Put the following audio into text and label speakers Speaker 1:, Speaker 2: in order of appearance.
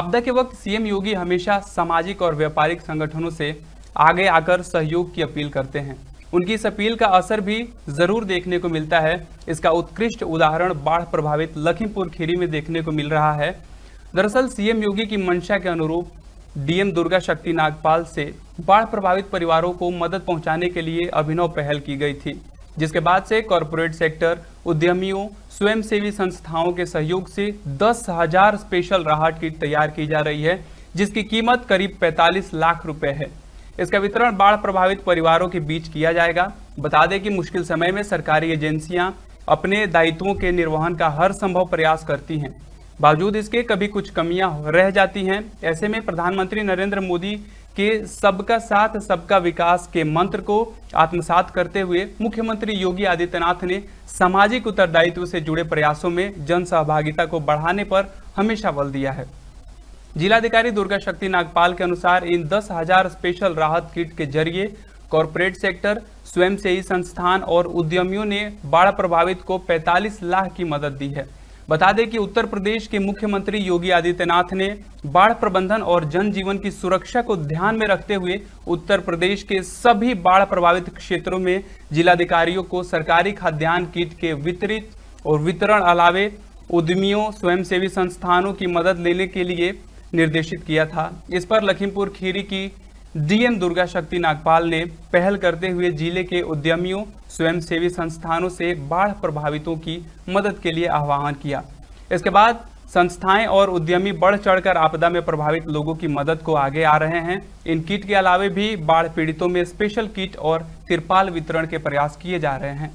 Speaker 1: आपदा के वक्त सीएम योगी हमेशा सामाजिक और व्यापारिक संगठनों से आगे आकर सहयोग की अपील करते हैं उनकी इस अपील का असर भी जरूर देखने को मिलता है इसका उत्कृष्ट उदाहरण बाढ़ प्रभावित लखीमपुर खीरी में देखने को मिल रहा है दरअसल सीएम योगी की मंशा के अनुरूप डीएम दुर्गा शक्ति नागपाल से बाढ़ प्रभावित परिवारों को मदद पहुंचाने के लिए अभिनव पहल की गई थी जिसके बाद से कॉरपोरेट सेक्टर उद्यमियों स्वयंसेवी संस्थाओं के सहयोग से दस हजार स्पेशल राहत किट तैयार की जा रही है जिसकी कीमत करीब 45 लाख रुपए है इसका वितरण बाढ़ प्रभावित परिवारों के बीच किया जाएगा बता दें कि मुश्किल समय में सरकारी एजेंसियां अपने दायित्वों के निर्वहन का हर संभव प्रयास करती हैं बावजूद इसके कभी कुछ कमियां रह जाती हैं ऐसे में प्रधानमंत्री नरेंद्र मोदी के सबका साथ सबका विकास के मंत्र को आत्मसात करते हुए मुख्यमंत्री योगी आदित्यनाथ ने सामाजिक उत्तरदायित्व से जुड़े प्रयासों में जन सहभागिता को बढ़ाने पर हमेशा बल दिया है जिलाधिकारी दुर्गा शक्ति नागपाल के अनुसार इन दस हजार स्पेशल राहत किट के जरिए कॉरपोरेट सेक्टर स्वयंसेवी संस्थान और उद्यमियों ने बाढ़ प्रभावित को 45 लाख की मदद दी है बता दें कि उत्तर प्रदेश के मुख्यमंत्री योगी आदित्यनाथ ने बाढ़ प्रबंधन और जनजीवन की सुरक्षा को ध्यान में रखते हुए उत्तर प्रदेश के सभी बाढ़ प्रभावित क्षेत्रों में जिलाधिकारियों को सरकारी खाद्यान्न किट के वितरित और वितरण अलावे उद्यमियों स्वयंसेवी संस्थानों की मदद लेने के लिए निर्देशित किया था इस पर लखीमपुर खीरी की डीएम दुर्गा शक्ति नागपाल ने पहल करते हुए जिले के उद्यमियों स्वयंसेवी संस्थानों से बाढ़ प्रभावितों की मदद के लिए आह्वान किया इसके बाद संस्थाएं और उद्यमी बढ़ चढ़कर आपदा में प्रभावित लोगों की मदद को आगे आ रहे हैं इन किट के अलावे भी बाढ़ पीड़ितों में स्पेशल किट और तिरपाल वितरण के प्रयास किए जा रहे हैं